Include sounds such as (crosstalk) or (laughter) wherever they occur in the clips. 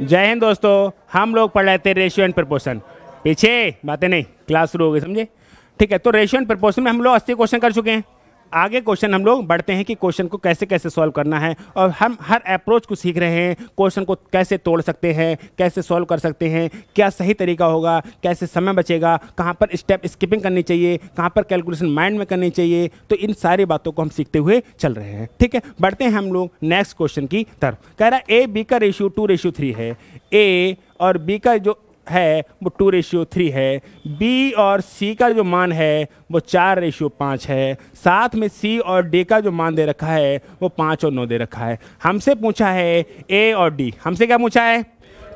जय हिंद दोस्तों हम लोग पढ़ रहे थे रेशियो एंड प्रपोर्शन पीछे बातें नहीं क्लास शुरू हो गई समझे ठीक है तो रेशियो एंड प्रपोर्शन में हम लोग अस्सी क्वेश्चन कर चुके हैं आगे क्वेश्चन हम लोग बढ़ते हैं कि क्वेश्चन को कैसे कैसे सॉल्व करना है और हम हर अप्रोच को सीख रहे हैं क्वेश्चन को कैसे तोड़ सकते हैं कैसे सॉल्व कर सकते हैं क्या सही तरीका होगा कैसे समय बचेगा कहाँ पर स्टेप स्किपिंग करनी चाहिए कहाँ पर कैलकुलेशन माइंड में करनी चाहिए तो इन सारी बातों को हम सीखते हुए चल रहे हैं ठीक है बढ़ते हैं हम लोग नेक्स्ट क्वेश्चन की तरफ कह रहा है ए बी का रेशियो टू रेशियो थ्री है ए और बी का जो है वो टू रेशियो थ्री है बी और सी का जो मान है वो चार रेशियो पाँच है साथ में सी और डी का जो मान दे रखा है वो पाँच और नौ दे रखा है हमसे पूछा है ए और डी हमसे क्या पूछा है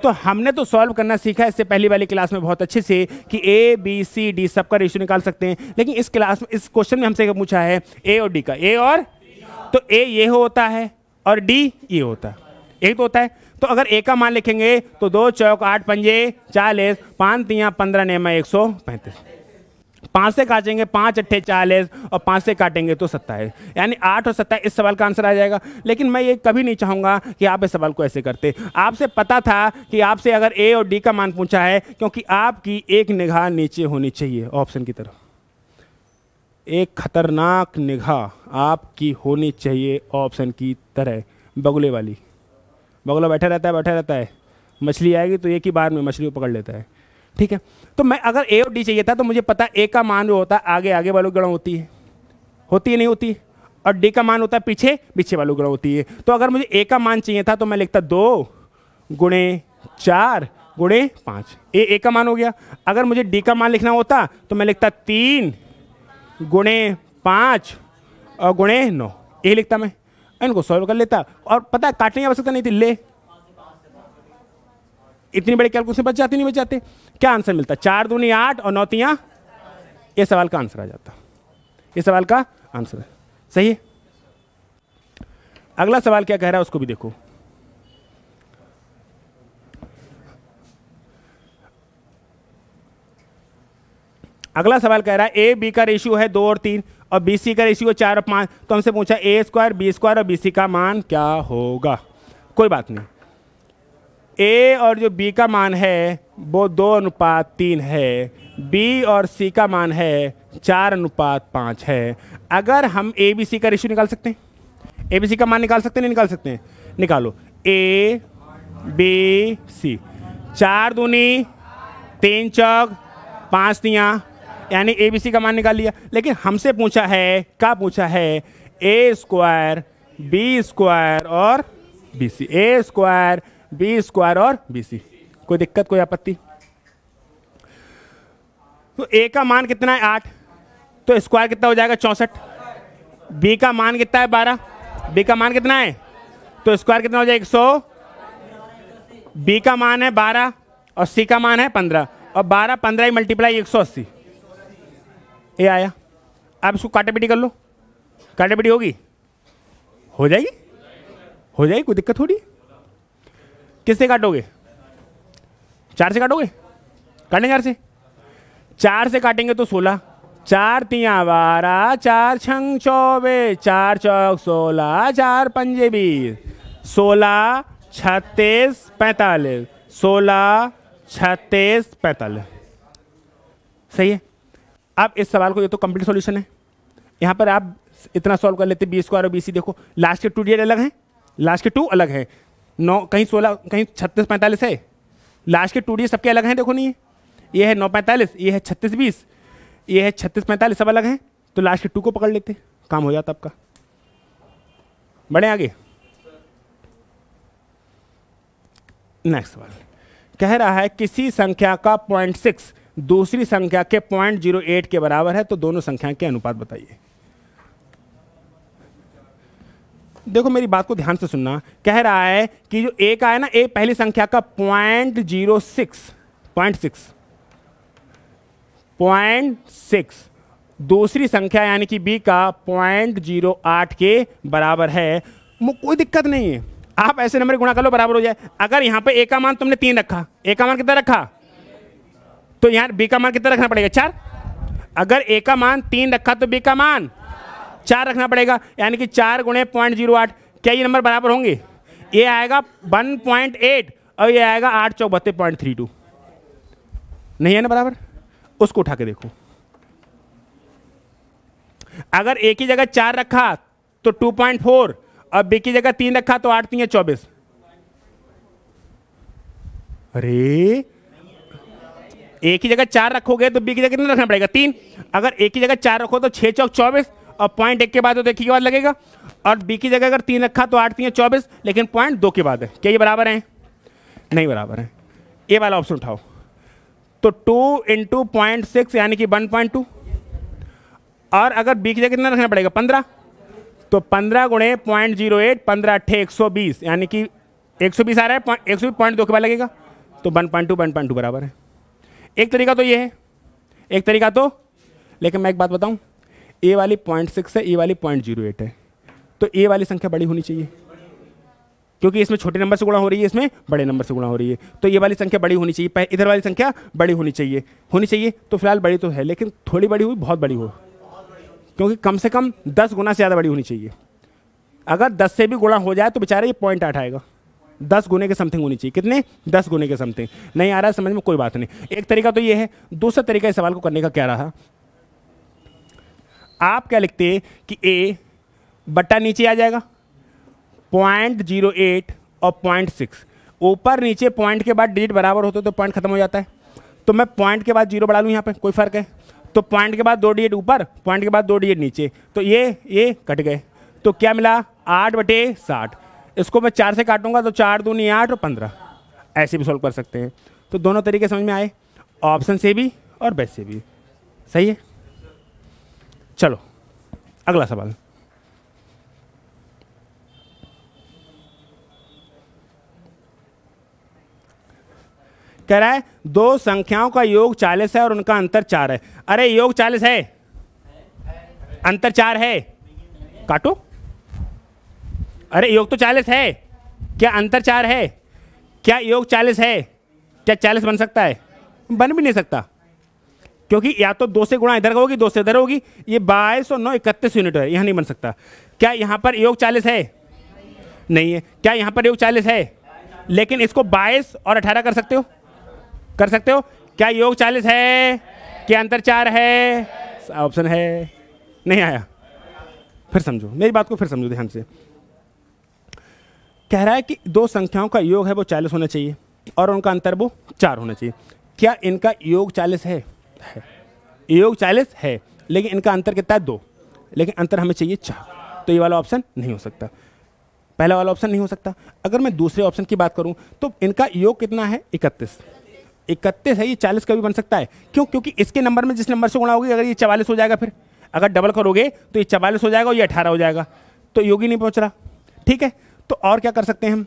तो हमने तो सॉल्व करना सीखा है इससे पहली वाली क्लास में बहुत अच्छे से कि ए बी सी डी सबका रेशियो निकाल सकते हैं लेकिन इस क्लास में इस क्वेश्चन में हमसे क्या पूछा है ए और डी का ए और तो ए ये होता है और डी ये होता है एक तो होता है तो अगर ए का मान लिखेंगे तो दो चौक आठ पंजे चालीस पाँच तियाँ पंद्रह नेमा एक सौ पैंतीस पाँच से काटेंगे पाँच अट्ठे चालीस और पाँच से काटेंगे तो सत्ताईस यानी आठ और सत्ताईस इस सवाल का आंसर आ जाएगा लेकिन मैं ये कभी नहीं चाहूँगा कि आप इस सवाल को ऐसे करते आपसे पता था कि आपसे अगर ए और डी का मान पूछा है क्योंकि आपकी एक निगाह नीचे होनी चाहिए ऑप्शन की तरफ एक खतरनाक निगाह आपकी होनी चाहिए ऑप्शन की तरह बगुले वाली बगुला बैठा रहता है बैठा रहता है मछली आएगी तो एक ही बार में मछली को पकड़ लेता है ठीक है तो मैं अगर ए और डी चाहिए था तो मुझे पता ए का मान जो होता है आगे आगे वालों गणा होती है होती है नहीं होती और डी का मान होता है पीछे पीछे वालों गणा होती है तो अगर मुझे ए का मान चाहिए था तो मैं लिखता दो गुणे चार गुणे पाँच ए ए का मान हो गया अगर मुझे डी का मान लिखना होता तो मैं लिखता तीन गुणे पाँच और गुणे नौ ए लिखता मैं इनको सॉल्व कर लेता और पता काटने की आवश्यकता नहीं थी ले इतनी बड़ी कैलकुलेशन बच जाती नहीं बच जाते क्या आंसर मिलता चार दूनी आठ और नौतियाँ ये सवाल का आंसर आ जाता ये सवाल का आंसर सही है अगला सवाल क्या कह रहा है उसको भी देखो अगला सवाल कह रहा है ए बी का रेशियो है दो और तीन और बी सी का रेशियो चार और पाँच तो हमसे पूछा ए स्क्वायर बी स्क्वायर और बी सी का मान क्या होगा कोई बात नहीं ए और जो बी का मान है वो दो अनुपात तीन है बी और सी का मान है चार अनुपात पाँच है अगर हम ए बी सी का रेशियो निकाल सकते हैं ए बी सी का मान निकाल सकते हैं नहीं निकाल सकते हैं निकालो ए बी सी चार दूनी तीन चौक पाँच दियाँ यानी ए बी सी का मान निकाल लिया लेकिन हमसे पूछा है क्या पूछा है ए स्क्वायर बी स्क्वायर और B C A square B square और बी सी कोई दिक्कत कोई आपत्ति तो ए का मान कितना है आठ तो स्क्वायर कितना हो जाएगा चौंसठ बी का मान कितना है बारह बी का मान कितना है तो स्क्वायर कितना हो जाएगा एक सौ बी का मान है बारह और सी का मान है पंद्रह और बारह पंद्रह ही मल्टीप्लाई एक सौ अस्सी ये आया आप इसको काटे पीटी कर लो काटे पीटी होगी हो जाएगी हो जाएगी कोई दिक्कत थोड़ी किससे काटोगे चार से काटोगे काटेंगे चार से चार से काटेंगे तो सोलह चार तिया बारह चार छंग चौबे चार चौक सोलह चार पंजे बीस सोलह छत्तीस पैंतालीस सोलह छत्तीस पैंतालीस सही है अब इस सवाल को ये तो कंप्लीट सॉल्यूशन है यहाँ पर आप इतना सॉल्व कर लेते बी स्क्वायर और बी सी देखो लास्ट के टू डी अलग हैं लास्ट के टू अलग है नौ कहीं सोलह कहीं छत्तीस पैंतालीस है लास्ट के टू डी सबके अलग हैं देखो नहीं ये है नौ पैंतालीस ये है छत्तीस बीस ये है छत्तीस पैंतालीस सब अलग हैं तो लास्ट के टू को पकड़ लेते काम हो जाता आपका बढ़े आगे नेक्स्ट सवाल कह रहा है किसी संख्या का पॉइंट सिक्स दूसरी संख्या के पॉइंट जीरो एट के बराबर है तो दोनों संख्या के अनुपात बताइए देखो मेरी बात को ध्यान से सुनना कह रहा है कि जो एक आया ना ए पहली संख्या का point zero six point six point six दूसरी संख्या यानी कि बी का पॉइंट जीरो आठ के बराबर है कोई दिक्कत नहीं है आप ऐसे नंबर गुणा कर लो बराबर हो जाए अगर यहां पे ए का मान तुमने तीन रखा ए का मान कितना रखा तो यहाँ बी का मान कितना रखना पड़ेगा चार अगर ए का मान तीन रखा तो बी का मान चार रखना पड़ेगा यानी कि चार गुणे पॉइंट जीरो आठ क्या ये नंबर बराबर होंगे ये आएगा वन पॉइंट एट और ये आएगा आठ चौबत्ते पॉइंट थ्री टू नहीं है ना बराबर उसको उठा के देखो अगर ए की जगह चार रखा तो टू पॉइंट फोर और बी की जगह तीन रखा तो आठ तीन चौबीस अरे एक ही जगह चार रखोगे तो बी की जगह कितना रखना पड़ेगा तीन अगर एक ही जगह चार रखो तो छः चौक चौबीस और पॉइंट एक के बाद तो के बाद लगेगा और बी की जगह अगर तीन रखा तो आठ तीन चौबीस लेकिन पॉइंट दो के बाद है क्या ये बराबर हैं नहीं बराबर हैं ये वाला ऑप्शन उठाओ तो टू इंटू पॉइंट सिक्स यानी कि वन पॉइंट टू और अगर बी की जगह कितना रखना पड़ेगा पंद्रह तो पंद्रह गुणे पॉइंट जीरो एट पंद्रह अट्ठे एक सौ बीस यानी कि एक सौ बीस आ रहा है एक सौ बीस पॉइंट दो के बाद लगेगा तो one point two one point two बराबर है एक तरीका तो ये है एक तरीका तो लेकिन मैं एक बात बताऊं ए वाली पॉइंट सिक्स है ए वाली पॉइंट जीरो एट है तो ए वाली संख्या बड़ी होनी चाहिए क्योंकि इसमें छोटे नंबर से गुणा हो रही है इसमें बड़े नंबर से गुणा हो रही है तो ये वाली संख्या बड़ी होनी चाहिए इधर वाली संख्या बड़ी होनी चाहिए होनी चाहिए तो फिलहाल बड़ी तो है लेकिन थोड़ी बड़ी हुई बहुत बड़ी हो क्योंकि कम से कम दस गुना से ज़्यादा बड़ी होनी चाहिए अगर दस से भी गुणा हो जाए तो बेचारा ये पॉइंट आठ आएगा दस गुने के समथिंग होनी चाहिए कितने दस गुने के समथिंग नहीं आ रहा समझ में कोई बात नहीं एक तरीका तो ये है दूसरा तरीका इस सवाल को करने का क्या रहा आप क्या लिखते हैं कि ए बट्टा नीचे आ जाएगा पॉइंट जीरो एट और पॉइंट सिक्स ऊपर नीचे पॉइंट के बाद डिजिट बराबर होते तो पॉइंट खत्म हो जाता है तो मैं पॉइंट के बाद जीरो बढ़ा लूँ यहाँ पे कोई फ़र्क है तो पॉइंट के बाद दो डिजिट ऊपर पॉइंट के बाद दो डिजिट नीचे तो ये ये कट गए तो क्या मिला आठ बटे साठ इसको मैं चार से काटूंगा तो चार नहीं आठ और पंद्रह ऐसे भी सॉल्व कर सकते हैं तो दोनों तरीके समझ में आए ऑप्शन से भी और बेस से भी सही है चलो अगला सवाल कह रहा है दो संख्याओं का योग चालीस है और उनका अंतर चार है अरे योग चालीस है अंतर चार है काटो अरे योग तो चालीस है क्या अंतर चार है क्या योग चालीस है क्या चालीस बन सकता है बन भी नहीं सकता क्योंकि या तो दो से गुणा इधर होगी दो से इधर होगी ये बाईस और नौ इकतीस यूनिट है यहाँ नहीं बन सकता क्या यहाँ पर योग चालीस है नहीं है क्या यहाँ पर योग चालीस है लेकिन इसको बाईस और अठारह कर सकते हो कर सकते हो क्या योग चालीस है क्या अंतर चार है ऑप्शन है नहीं आया फिर समझो मेरी बात को फिर समझो ध्यान से कह रहा है कि दो संख्याओं का योग है वो चालीस होना चाहिए और उनका अंतर वो चार होना चाहिए क्या इनका योग चालीस है? है योग चालीस है लेकिन इनका अंतर कितना है दो लेकिन अंतर हमें चाहिए चार तो ये वाला ऑप्शन नहीं हो सकता पहला वाला ऑप्शन नहीं हो सकता अगर मैं दूसरे ऑप्शन की बात करूं तो इनका योग कितना है इकतीस इकतीस है ये चालीस का भी बन सकता है क्यों क्योंकि इसके नंबर में जिस नंबर से गुणा होगी अगर ये चवालीस हो जाएगा फिर अगर डबल करोगे तो ये चवालीस हो जाएगा और ये अठारह हो जाएगा तो योगी नहीं पहुंच रहा ठीक है तो और क्या कर सकते हैं हम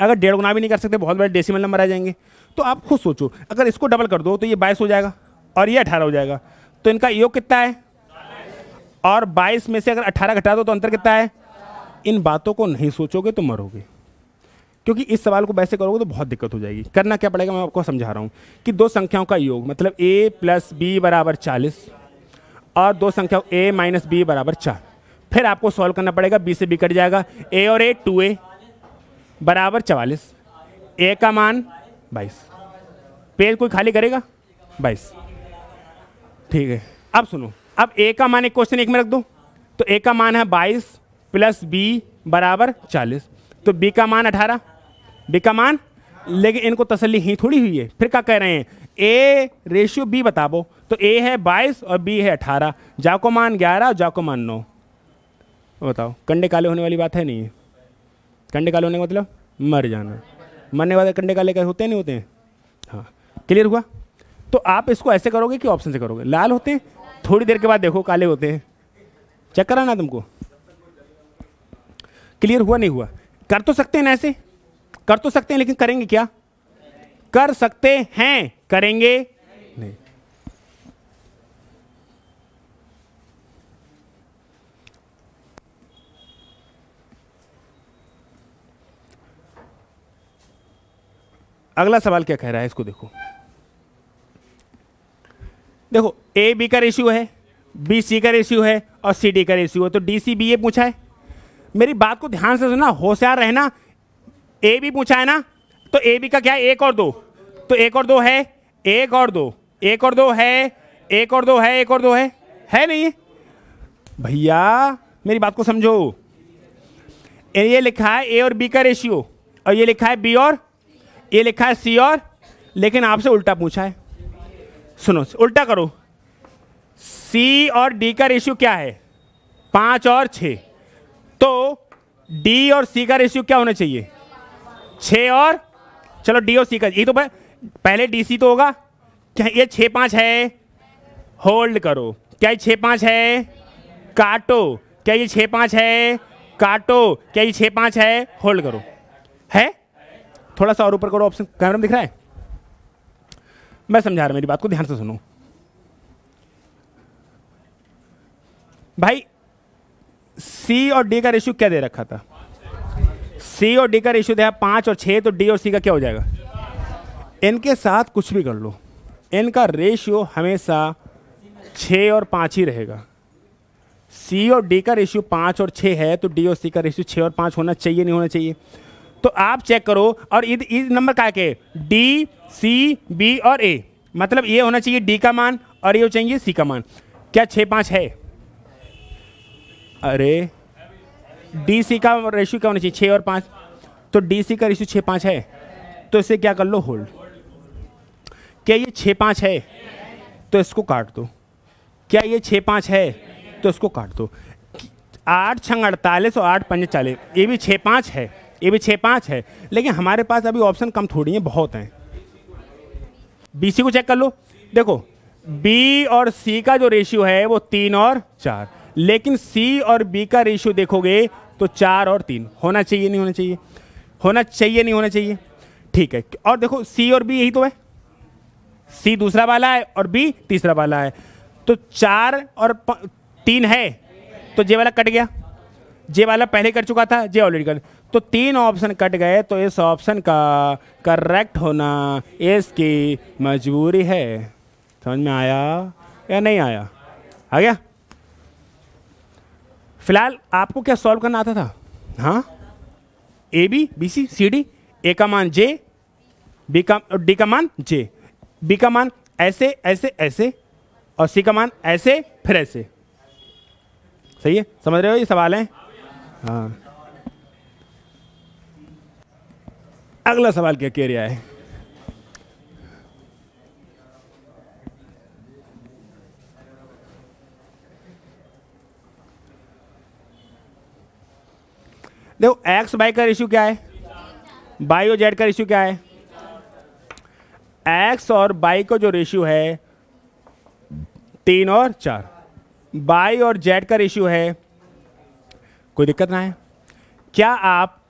अगर डेढ़ गुना भी नहीं कर सकते बहुत बड़े डेसिमल नंबर आ जाएंगे तो आप खुद सोचो अगर इसको डबल कर दो तो ये बाईस हो जाएगा और ये अठारह हो जाएगा तो इनका योग कितना है और बाईस में से अगर अठारह घटा दो तो अंतर कितना है इन बातों को नहीं सोचोगे तो मरोगे क्योंकि इस सवाल को वैसे करोगे तो बहुत दिक्कत हो जाएगी करना क्या पड़ेगा मैं आपको समझा रहा हूँ कि दो संख्याओं का योग मतलब ए प्लस बी बराबर चालीस और दो संख्याओं ए माइनस बी बराबर चार फिर आपको सॉल्व करना पड़ेगा बी से बी कट जाएगा ए और ए टू ए बराबर चवालीस ए का मान बाईस पेज कोई खाली करेगा बाईस ठीक है अब सुनो अब ए का मान एक क्वेश्चन एक में रख दो तो ए का मान है बाईस प्लस बी बराबर चालीस तो बी का मान अठारह बी का मान लेकिन इनको तसली ही थोड़ी हुई है फिर क्या कह रहे हैं ए रेशियो बी बताबो तो ए है बाईस और बी है अठारह जाको मान ग्यारह और जाको मान नौ बताओ कंडे काले होने वाली बात है नहीं कंडे काले होने का मतलब मर जाना मरने वाले कंडे काले का होते नहीं होते हैं हाँ क्लियर हुआ तो आप इसको ऐसे करोगे कि ऑप्शन से करोगे लाल होते हैं थोड़ी देर के बाद देखो काले होते हैं चेक कराना तुमको क्लियर हुआ नहीं हुआ कर तो सकते हैं ना ऐसे कर तो सकते हैं लेकिन करेंगे क्या कर सकते हैं करेंगे अगला सवाल क्या कह रहा है इसको देखो देखो ए बी का रेशियो है बी सी का रेशियो है और सी डी का रेशियो है तो डी सी बी ए पूछा है मेरी बात को ध्यान से सुनना होशियार रहना ए भी पूछा है ना तो ए बी का क्या है एक और दो तो एक और दो है एक और दो एक और दो है एक और दो है एक और दो है है नहीं भैया मेरी बात को समझो ये लिखा है ए और बी का रेशियो और ये लिखा है बी और ये लिखा है सी और लेकिन आपसे उल्टा पूछा है सुनो उल्टा करो सी और डी का रेशियो क्या है पाँच और छ तो डी और सी का रेशियो क्या होना चाहिए छ और चलो डी और सी का ये तो पहले डी सी तो होगा क्या ये छ पाँच है होल्ड करो क्या ये छः पाँच है काटो क्या ये छः पाँच है काटो क्या ये छः पाँच है होल्ड करो है थोड़ा सा और ऊपर करो ऑप्शन कैमरे में दिख रहा है मैं समझा रहा मेरी बात को ध्यान से सुनो भाई सी और डी का रेशियो क्या दे रखा था सी और डी का रेशियो दिया पांच और छह तो डी और सी का क्या हो जाएगा इनके साथ कुछ भी कर लो इनका रेशियो हमेशा छ और पांच ही रहेगा सी और डी का रेशियो पांच और छ है तो डी और सी का रेशियो छ और पांच होना चाहिए नहीं होना चाहिए तो आप चेक करो और इस नंबर का के डी सी बी और ए मतलब ये होना चाहिए डी का मान और ये हो चाहिए सी का मान क्या छः पाँच है अरे डी सी का रेशियो क्या होना चाहिए छः और पाँच तो डी सी का रेशियो छः पाँच है तो इसे क्या कर लो होल्ड क्या ये छः पाँच है तो इसको काट दो क्या ये छः पाँच है तो इसको काट दो आठ छंग अड़तालीस और आठ पंच चालीस ये भी छः पाँच है ये भी छः पाँच है लेकिन हमारे पास अभी ऑप्शन कम थोड़ी हैं बहुत हैं बी सी को चेक कर लो देखो बी और सी का जो रेशियो है वो तीन और चार लेकिन सी और बी का रेशियो देखोगे तो चार और तीन होना चाहिए नहीं होना चाहिए होना चाहिए नहीं होना चाहिए ठीक है और देखो सी और बी यही तो है सी दूसरा वाला है और बी तीसरा वाला है तो चार और तीन है तो जे वाला कट गया जे वाला पहले कर चुका था जे ऑलरेडी कर तो तीन ऑप्शन कट गए तो इस ऑप्शन का करेक्ट होना इसकी मजबूरी है समझ में आया या नहीं आया आ गया फिलहाल आपको क्या सॉल्व करना आता था हाँ A B B C C D A का मान जे बी का डी का मान जे बी का मान ऐसे ऐसे ऐसे और सी का मान ऐसे फिर ऐसे सही है समझ रहे हो ये सवाल है हाँ अगला सवाल क्या कह रहा है देखो एक्स बाई का इश्यू क्या है बाई और जेड का इश्यू क्या है एक्स और बाई का जो रेशियो है तीन और चार बाई और जेड का रेशियो है कोई दिक्कत ना है क्या आप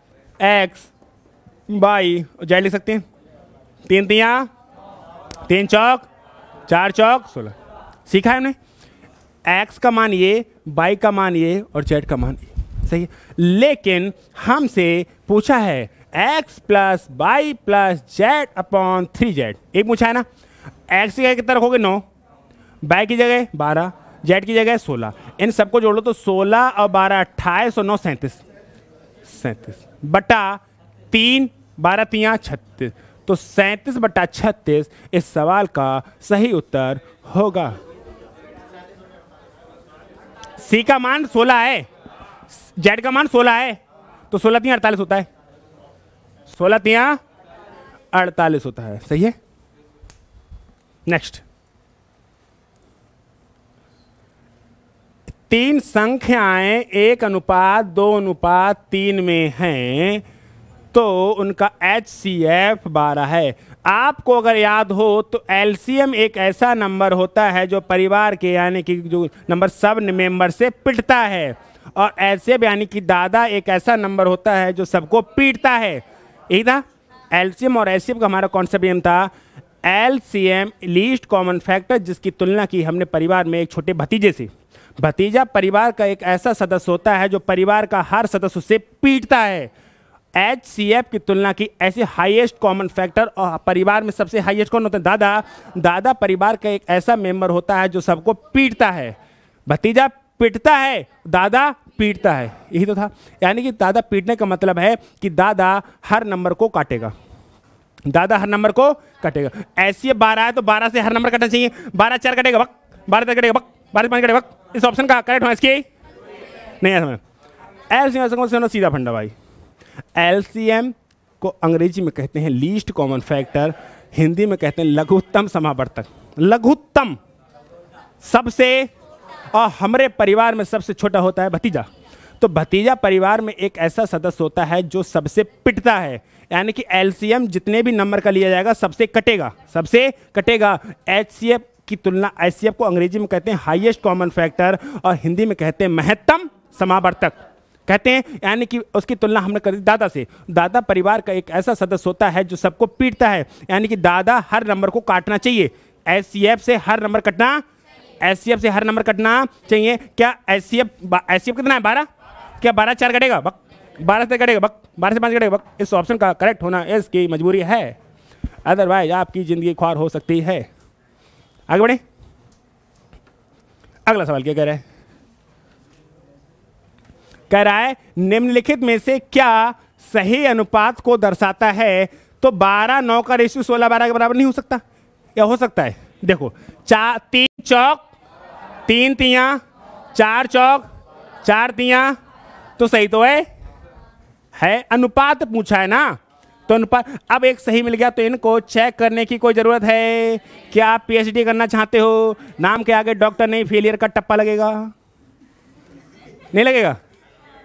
एक्स बाई जाए लिख सकते हैं तीन तिया तीन चौक चार चौक सोलह सीखा है हमने एक्स का मान ये बाई का मान ये और जेड का मान ये सही है लेकिन हमसे पूछा है X plus Y plus Z upon three Z एक पूछा है ना एक्स की जगह कितना रखोगे नौ बाई की जगह बारह जेड की जगह सोलह इन सबको जोड़ लो तो सोलह और बारह अट्ठाईस और नौ सैंतीस सैंतीस बटा तीन बारह तिया छत्तीस तो सैंतीस बटा छत्तीस इस सवाल का सही उत्तर होगा सी का मान सोलह है जेड का मान सोलह है तो सोलह तिया अड़तालीस होता है सोलह तिया अड़तालीस होता है सही है नेक्स्ट तीन संख्याएं एक अनुपात दो अनुपात तीन में हैं तो उनका एच सी एफ बारह है आपको अगर याद हो तो एलसीएम एक ऐसा नंबर होता है जो परिवार के यानी कि जो नंबर सब मेंबर से पिटता है और ऐसे यानी कि दादा एक ऐसा नंबर होता है जो सबको पीटता है यही था एलसीएम और एम का हमारा कॉन्सेप्ट एम था L C M least common factor जिसकी तुलना की हमने परिवार में एक छोटे भतीजे से भतीजा परिवार का एक ऐसा सदस्य होता है जो परिवार का हर सदस्य उसे पीटता है एच सी एफ की तुलना की ऐसे हाईएस्ट कॉमन फैक्टर और परिवार में सबसे हाईएस्ट कौन होता है दादा दादा परिवार का एक ऐसा मेंबर होता है जो सबको पीटता है भतीजा पीटता है दादा पीटता है यही तो था यानी कि दादा पीटने का मतलब है कि दादा हर नंबर को काटेगा दादा हर नंबर को काटेगा ऐसी बारह है तो बारह से हर नंबर काटना चाहिए बारह चार कटेगा वक्त बारह चार कटेगा वक्त बारह पाँच कटेगा वक्त इस ऑप्शन का करेक्ट हो इसकी नहीं है समझ ऐसे सीधा फंडा भाई एलसीएम को अंग्रेजी में कहते हैं लीस्ट कॉमन फैक्टर हिंदी में कहते हैं लघुत्तम समावर्तक लघुत्तम सबसे और हमारे परिवार में सबसे छोटा होता है भतीजा तो भतीजा परिवार में एक ऐसा सदस्य होता है जो सबसे पिटता है यानी कि एलसीएम जितने भी नंबर का लिया जाएगा सबसे कटेगा सबसे कटेगा एच की तुलना एच को अंग्रेजी में कहते हैं हाइएस्ट कॉमन फैक्टर और हिंदी में कहते हैं महत्तम समावर्तक कहते हैं यानी कि उसकी तुलना हमने कर दी दादा से दादा परिवार का एक ऐसा सदस्य होता है जो सबको पीटता है यानी कि दादा हर नंबर को काटना चाहिए एस से हर नंबर कटना एस से हर नंबर कटना चाहिए क्या एस सी कितना है बारह क्या बारह चार कटेगा बक बारह से कटेगा बक बारह से पाँच कटेगा बक इस ऑप्शन का करेक्ट होना इसकी मजबूरी है अदरवाइज आपकी ज़िंदगी ख्वार हो सकती है आगे बढ़े अगला सवाल क्या कह रहे हैं कह रहा है निम्नलिखित में से क्या सही अनुपात को दर्शाता है तो बारह नौ का रेशियो सोलह बारह के बराबर नहीं हो सकता या हो सकता है देखो चार तीन चौक तीन तिया चार चौक चार तिया तो सही तो है है अनुपात पूछा है ना तो अनुपात अब एक सही मिल गया तो इनको चेक करने की कोई ज़रूरत है क्या आप पीएचडी करना चाहते हो नाम के आगे डॉक्टर नहीं फेलियर का टप्पा लगेगा नहीं लगेगा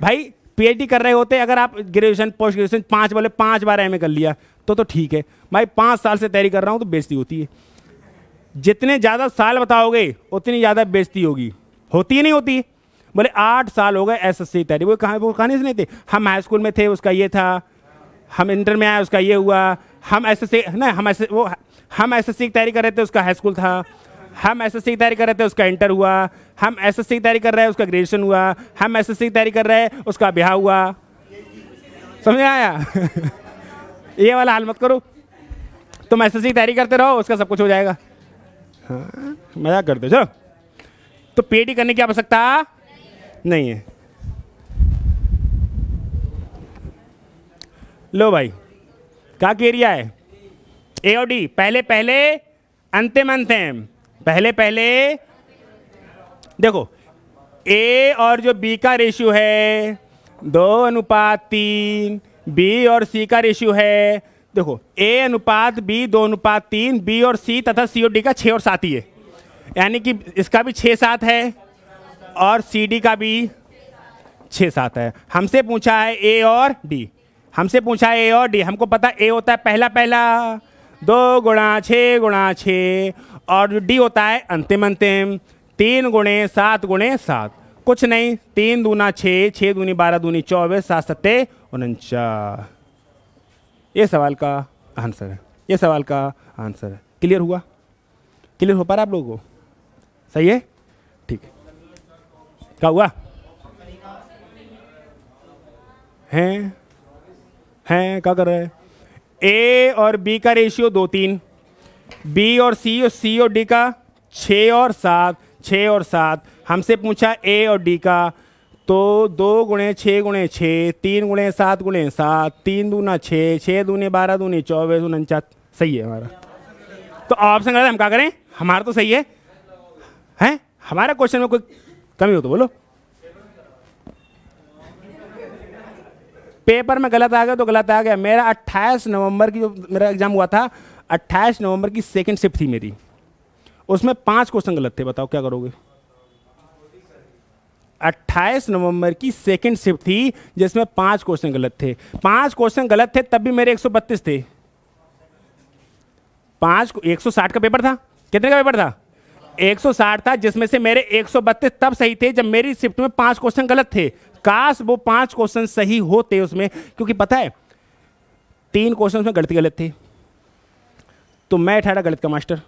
भाई पीएचडी कर रहे होते अगर आप ग्रेजुएशन पोस्ट ग्रेजुएशन पाँच बोले पाँच बार एम कर लिया तो तो ठीक है भाई पाँच साल से तैयारी कर रहा हूँ तो बेजती होती है जितने ज़्यादा साल बताओगे उतनी ज़्यादा बेजती होगी होती ही नहीं होती बोले आठ साल हो गए एस एस सी तैयारी वो कहाँ वो कहानी नहीं थे हम हाई स्कूल में थे उसका ये था हम इंटर में आए उसका ये हुआ हम एस एस सी ना हम एस वो हम एस एस सी की तैयारी कर रहे थे उसका हाई स्कूल था हम एस की तैयारी कर रहे थे उसका इंटर हुआ हम एस की तैयारी कर रहे हैं उसका ग्रेजुएशन हुआ हम एस की तैयारी कर रहे हैं उसका ब्याह हुआ समझ आया (laughs) ये वाला हाल मत करो तुम एस की तैयारी करते रहो उसका सब कुछ हो जाएगा हाँ मजाक करते चलो तो पीएडी e करने की आवश्यकता नहीं है लो भाई का एरिया है ए और डी पहले पहले अंतिम अंतिम पहले पहले देखो ए और जो बी का रेशियो है दो अनुपात तीन बी और सी का रेशियो है देखो ए अनुपात बी दो अनुपात तीन बी और सी तथा सी और डी का छः और सात ही है यानी कि इसका भी छः सात है और सी डी का भी छः सात है हमसे पूछा है ए और डी हमसे पूछा है ए और डी हमको पता ए होता है पहला पहला दो गुणा छः गुणा छः और डी होता है अंतिम अंतिम तीन गुणे सात गुणे सात कुछ नहीं तीन दूना छः छः दूनी बारह दूनी चौबीस सात सत्ते उनचा ये सवाल का आंसर है ये सवाल का आंसर है क्लियर हुआ क्लियर हो पा रहा आप लोगों को सही है ठीक है क्या हुआ हैं हैं क्या कर रहे हैं ए और बी का रेशियो दो तीन बी और सी और सी और डी का छः और सात छः और सात हमसे पूछा ए और डी का तो दो गुणे छः गुणे छः तीन गुणे सात गुणे सात तीन दूना छः छः दूने बारह दूने चौबीस उनचास सही है हमारा तो ऑप्शन गलत हम क्या करें हमारा तो सही है हैं हमारे क्वेश्चन में कोई कमी हो तो बोलो पेपर में गलत आ गया तो गलत आ गया मेरा 28 नवंबर की जो मेरा एग्ज़ाम हुआ था 28 नवंबर की सेकेंड शिफ्ट थी मेरी उसमें पांच क्वेश्चन गलत थे बताओ क्या करोगे 28 नवंबर की सेकंड शिफ्ट थी जिसमें पांच क्वेश्चन गलत थे पांच क्वेश्चन गलत थे तब भी मेरे 132 थे पांच 160 का पेपर था कितने का पेपर था 160 था जिसमें से मेरे 132 तब सही थे जब मेरी शिफ्ट में पांच क्वेश्चन गलत थे काश वो पांच क्वेश्चन सही होते उसमें क्योंकि पता है तीन क्वेश्चन में गलती गलत थी तो मैं ठहरा गलत का मास्टर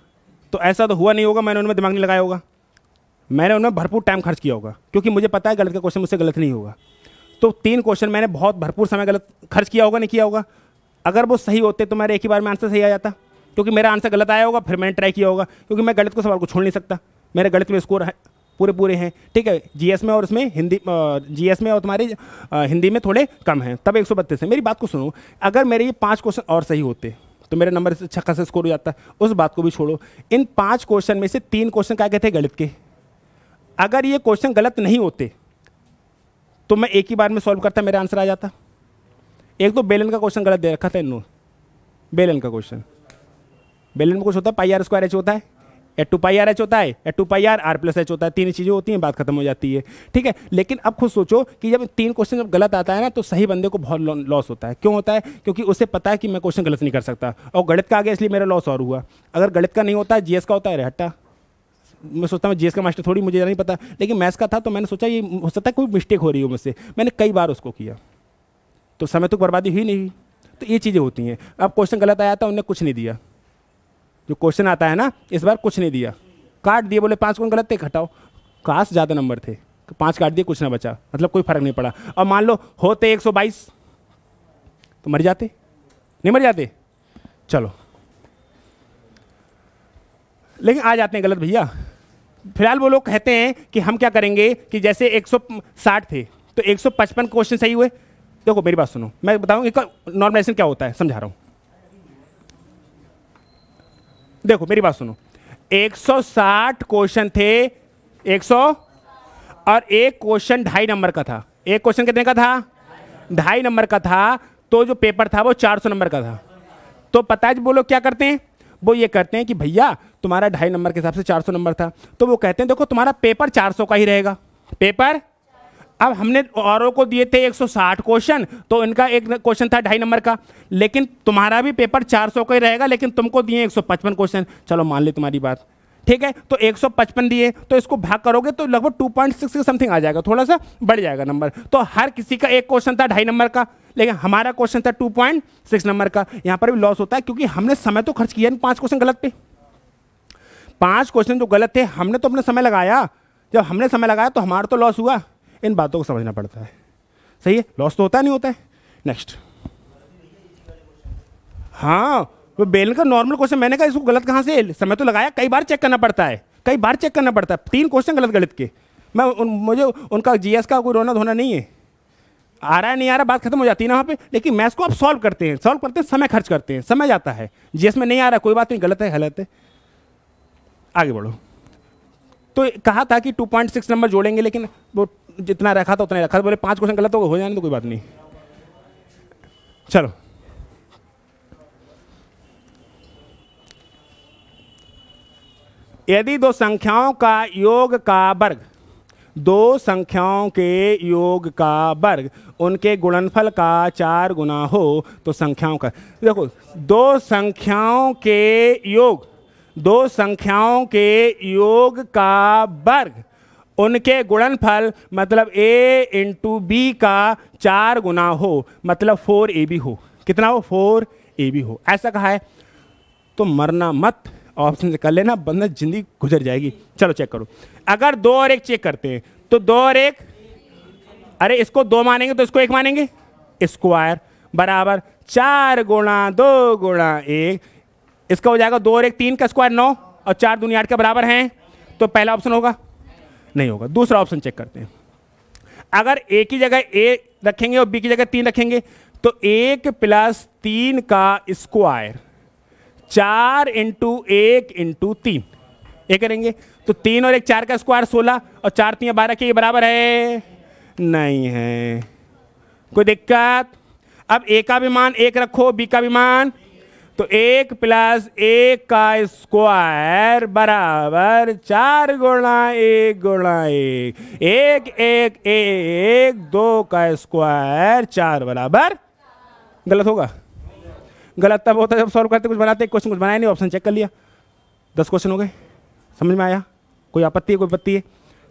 तो ऐसा तो हुआ नहीं होगा मैंने उनमें दिमाग नहीं लगाया होगा मैंने उनमें भरपूर टाइम खर्च किया होगा क्योंकि मुझे पता है गलत का क्वेश्चन मुझसे गलत नहीं होगा तो तीन क्वेश्चन मैंने बहुत भरपूर समय गलत खर्च किया होगा नहीं किया होगा अगर वो सही होते तो मेरे एक ही बार में आंसर सही आ जाता क्योंकि मेरा आंसर गलत आया होगा फिर मैंने ट्राई किया होगा क्योंकि मैं गलत को सवाल को छोड़ नहीं सकता मेरे गलत में स्कोर है पूरे पूरे हैं ठीक है जीएस में और उसमें हिंदी जीएस में और तुम्हारे हिंदी में थोड़े कम हैं तब एक सौ बत्तीस है मेरी बात को सुनो अगर मेरे ये पाँच क्वेश्चन और सही होते तो मेरे नंबर छक्का से अच्छा स्कोर हो जाता उस बात को भी छोड़ो इन पाँच क्वेश्चन में से तीन क्वेश्चन क्या कहते हैं गलत के अगर ये क्वेश्चन गलत नहीं होते तो मैं एक ही बार में सॉल्व करता मेरा आंसर आ जाता एक तो बेलन का क्वेश्चन गलत दे रखा था इन्होंने बेलन का क्वेश्चन बेलन कुछ होता है पाई आर स्क्वायर एच होता है eight two pi R H होता है eight two pi R R plus H होता है तीन चीज़ें होती हैं बात खत्म हो जाती है ठीक है लेकिन अब खुद सोचो कि जब तीन क्वेश्चन जब गलत आता है ना तो सही बंदे को बहुत लॉस होता है क्यों होता है क्योंकि उसे पता है कि मैं क्वेश्चन गलत नहीं कर सकता और गणित का आ गया इसलिए मेरा लॉस और हुआ अगर गणित का नहीं होता है जीएस का होता है रेहट्टा मैं सोचता हूँ जीएस का मास्टर थोड़ी मुझे नहीं पता लेकिन मैथ्स का था तो मैंने सोचा ये हो सकता है कोई मिस्टेक हो रही हो मुझसे मैंने कई बार उसको किया तो समय तो बर्बादी हुई नहीं तो ये चीज़ें होती हैं अब क्वेश्चन गलत आया था उन्हें कुछ नहीं दिया जो क्वेश्चन आता है ना इस बार कुछ नहीं दिया काट दिए बोले पाँच कौन गलत थे घटाओ काश ज़्यादा नंबर थे पाँच काट दिए कुछ ना बचा मतलब कोई फ़र्क नहीं पड़ा अब मान लो होते एक सौ बाईस तो मर जाते नहीं मर जाते चलो लेकिन आ जाते हैं गलत भैया फिलहाल वो लोग कहते हैं कि हम क्या करेंगे कि जैसे 160 थे तो 155 क्वेश्चन सही हुए देखो मेरी बात सुनो मैं बताऊँ नॉर्मलाइजेशन क्या होता है समझा रहा हूँ देखो मेरी बात सुनो 160 क्वेश्चन थे 100 और एक क्वेश्चन ढाई नंबर का था एक क्वेश्चन कितने का था ढाई नंबर का था तो जो पेपर था वो 400 नंबर का था तो पता है वो लोग क्या करते हैं वो ये करते हैं कि भैया तुम्हारा ढाई नंबर के हिसाब से 400 नंबर था तो वो कहते हैं देखो तुम्हारा पेपर 400 का ही रहेगा पेपर अब हमने औरों को दिए थे 160 क्वेश्चन तो इनका एक क्वेश्चन था ढाई नंबर का लेकिन तुम्हारा भी पेपर 400 का ही रहेगा लेकिन तुमको दिए 155 क्वेश्चन चलो मान ली तुम्हारी बात ठीक है तो 155 दिए तो इसको भाग करोगे तो लगभग 2.6 के समथिंग आ जाएगा थोड़ा सा बढ़ जाएगा नंबर तो हर किसी का एक क्वेश्चन था ढाई नंबर का लेकिन हमारा क्वेश्चन था टू नंबर का यहाँ पर भी लॉस होता है क्योंकि हमने समय तो खर्च किया पाँच क्वेश्चन गलत पे पाँच क्वेश्चन जो गलत थे हमने तो अपना समय लगाया जब हमने समय लगाया तो हमारा तो लॉस हुआ इन बातों को समझना पड़ता है सही है लॉस तो होता नहीं होता है नेक्स्ट हाँ वो बेलन का नॉर्मल क्वेश्चन मैंने कहा इसको गलत कहाँ से समय तो लगाया कई बार चेक करना पड़ता है कई बार चेक करना पड़ता है तीन क्वेश्चन गलत गलत के मैं उन, मुझे उनका जीएस का कोई रोना धोना नहीं है आ रहा है नहीं आ रहा बात खत्म हो जाती है ना वहाँ पे लेकिन मैथ्स को आप सॉल्व करते हैं सॉल्व करते हैं समय खर्च करते हैं समय जाता है जीएस में नहीं आ रहा कोई बात नहीं गलत है गलत है आगे बढ़ो तो कहा था कि 2.6 नंबर जोड़ेंगे लेकिन वो जितना रखा था उतना रखा था बोले पांच क्वेश्चन गलत हो हो जाने तो कोई बात नहीं चलो यदि दो संख्याओं का योग का वर्ग दो संख्याओं के योग का वर्ग उनके गुणनफल का चार गुना हो तो संख्याओं का देखो दो संख्याओं के योग दो संख्याओं के योग का वर्ग उनके गुणनफल मतलब ए इंटू बी का चार गुना हो मतलब फोर ए बी हो कितना हो फोर ए बी हो ऐसा कहा है तो मरना मत ऑप्शन से कर लेना बंदा जिंदगी गुजर जाएगी चलो चेक करो अगर दो और एक चेक करते हैं तो दो और एक अरे इसको दो मानेंगे तो इसको एक मानेंगे स्क्वायर बराबर चार गुणा दो गुणा एक इसका हो जाएगा दो और एक तीन का स्क्वायर नौ और चार दुनिया के बराबर हैं तो पहला ऑप्शन होगा नहीं होगा दूसरा ऑप्शन चेक करते हैं अगर ए की जगह ए रखेंगे और बी की जगह तीन रखेंगे तो एक प्लस तीन का स्क्वायर चार इंटू एक इंटू तीन ये करेंगे तो तीन और एक चार का स्क्वायर सोलह और चार तीन बारह के बराबर है नहीं है कोई दिक्कत अब ए का भी मान एक रखो बी का भी मान तो एक प्लस एक का स्क्वायर बराबर चार गुणा एक गुणा एक एक एक एक दो का स्क्वायर चार बराबर गलत होगा गलत तब होता है जब सॉल्व करते कुछ बनाते क्वेश्चन कुछ बनाया नहीं ऑप्शन चेक कर लिया दस क्वेश्चन हो गए समझ में आया कोई आपत्ति है कोई आपत्ति है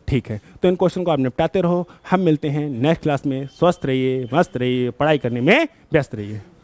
ठीक है तो इन क्वेश्चन को आप निपटाते रहो हम मिलते हैं नेक्स्ट क्लास में स्वस्थ रहिए मस्त रहिए पढ़ाई करने में व्यस्त रहिए